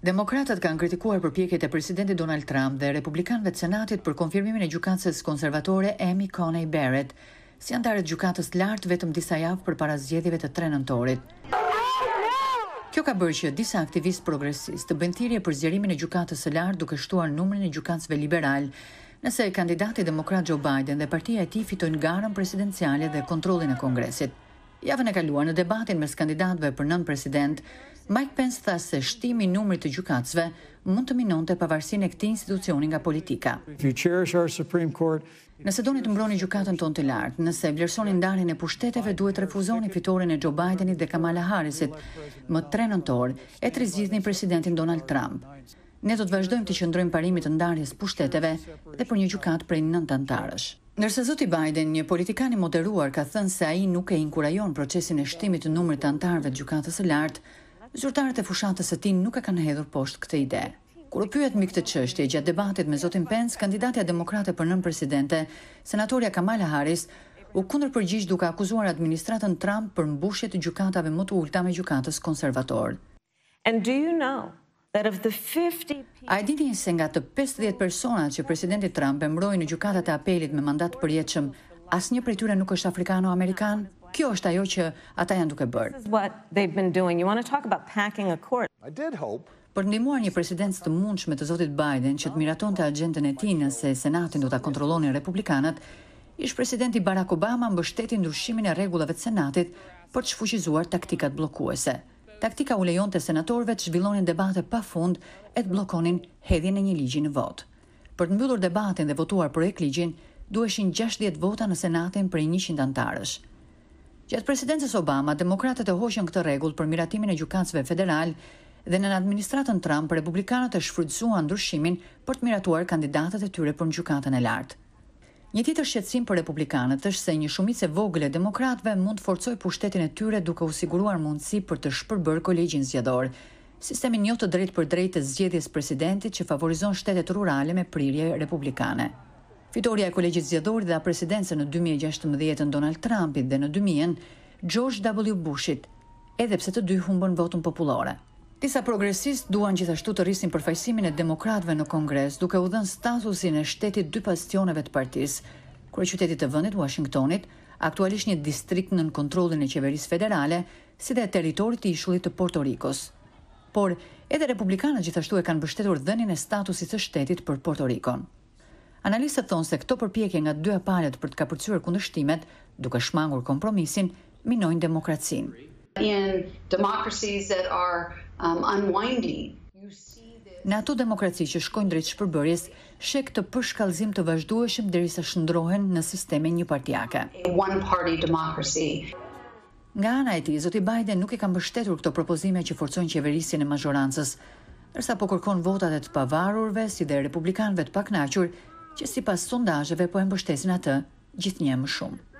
Demokratët kanë kritikuar përpjekjet e presidentit Donald Trump dhe Republikanëve të Senatit për konfirmimin e gjykatës konservatore Amy Coney Barrett, si antarë të gjykatës lartë vetëm disa javë përpara zgjedhjeve të 3 nëntorit. Kjo ka bërë që disa aktivistë progresistë të bëjnë thirrje për zgjerimin e gjykatës së lartë duke shtuar numrin e gjykatësve liberalë, nëse kandidati demokrat Joe Biden dhe partia e tij fitojnë garën presidenciale dhe kontrollin e Kongresit. Javën e kaluar në debatin mes kandidatëve për nën president Mike Pence tha se shtimi i numrit të gjykatësve mund të minonte pavarësinë e këtij institucioni nga politika. Nëse doni të mbroni gjykatën tonë të lartë, nëse vlerësoni ndarjen e pushteteve, duhet të refuzoni fitoren e Joe Bidenit dhe Kamala Harrisit më 3 nëntor e të rizgjidhni presidentin Donald Trump. Ne do të vazhdojmë të qëndrojmë parimit të ndarjes pushteteve dhe për një gjukatë prej 9 antarësh. Nërse zoti Biden, një politikan i moderuar, ka thënë se ai nuk e inkurajon procesin e shtimit të numrit të antarëve të gjykatës së lartë, Zyrtarët e fushatës së tij nuk e kanë hedhur poshtë këtë ide. Kur u pyet mbi këtë çështje gjatë debatit me zotin Pence, kandidatja demokrate për nën presidente, senatorja Kamala Harris, u kundërpërgjigj duke akuzuar administratën Trump për mbushje të gjykatave më të ulta me gjykatës konservatorë. And do you know that of the 50 people... A e dini se nga të 50 personat që presidenti Trump e mbroj në gjukatat e apelit me mandat përjeqëm, as një për tyre nuk është afrikano-amerikan? Kjo është ajo që ata janë duke bërë. Për ndihmuar një president të mundshëm të zotit Biden që të miratonte agjendën e tij nëse Senati do ta kontrollonin republikanët, ish presidenti Barack Obama mbështeti ndryshimin e rregullave të Senatit për të shfuqizuar taktikat bllokuese. Taktika u lejon të senatorve të zhvillonin debate pa fund e të blokonin hedhjen e një ligji në vot. Për të mbyllur debatin dhe votuar projekt ligjin, dueshin 60 vota në senatin për 100 anëtarësh. Gjatë presidencës Obama, demokratët e hoqën këtë rregull për miratimin e gjykatësve federal dhe nën administratën Trump, republikanët e shfrytëzuan ndryshimin për të miratuar kandidatët e tyre për në gjykatën e lartë. Një tjetër shqetësim për republikanët është se një shumicë e vogël e demokratëve mund të forcoj pushtetin e tyre duke u siguruar mundësi për të shpërbërë kolegjin zgjedhor, sistemin jo të drejt për drejtë të zgjedhjes presidentit që favorizon shtetet rurale me prirje republikane. Fitorja e kolegjit zjedhori dhe a presidencë në 2016 në Donald Trumpit dhe në 2000 George W. Bushit, edhe pse të dy humbën votën popullore. Disa progresist duan gjithashtu të rrisin përfajsimin e demokratve në Kongres, duke u dhen statusin e shtetit dy pasioneve të partis, kërë qytetit të vëndit Washingtonit, aktualisht një distrikt në në kontrolin e qeveris federale, si dhe teritorit i ishullit të Porto Rikos. Por, edhe republikanët gjithashtu e kanë bështetur dhenin e statusit të shtetit për Porto Rikon. Analisa thonë se këto përpjekje nga dyja palët për të kapërcyrë kundështimet, duke shmangur kompromisin, minojnë demokracinë. Um, në ato demokraci që shkojnë drejt shpërbërjes, shek të përshkallzim të vazhdueshëm derisa shndrohen shëndrohen në sisteme një partijake. Nga ana e Zoti Biden nuk i kam bështetur këto propozime që forcojnë qeverisjen e majorancës, ërsa po kërkon votat e të pavarurve, si dhe republikanve të pakënaqur që si pas sondajëve po e mbështesin atë gjithë një më shumë.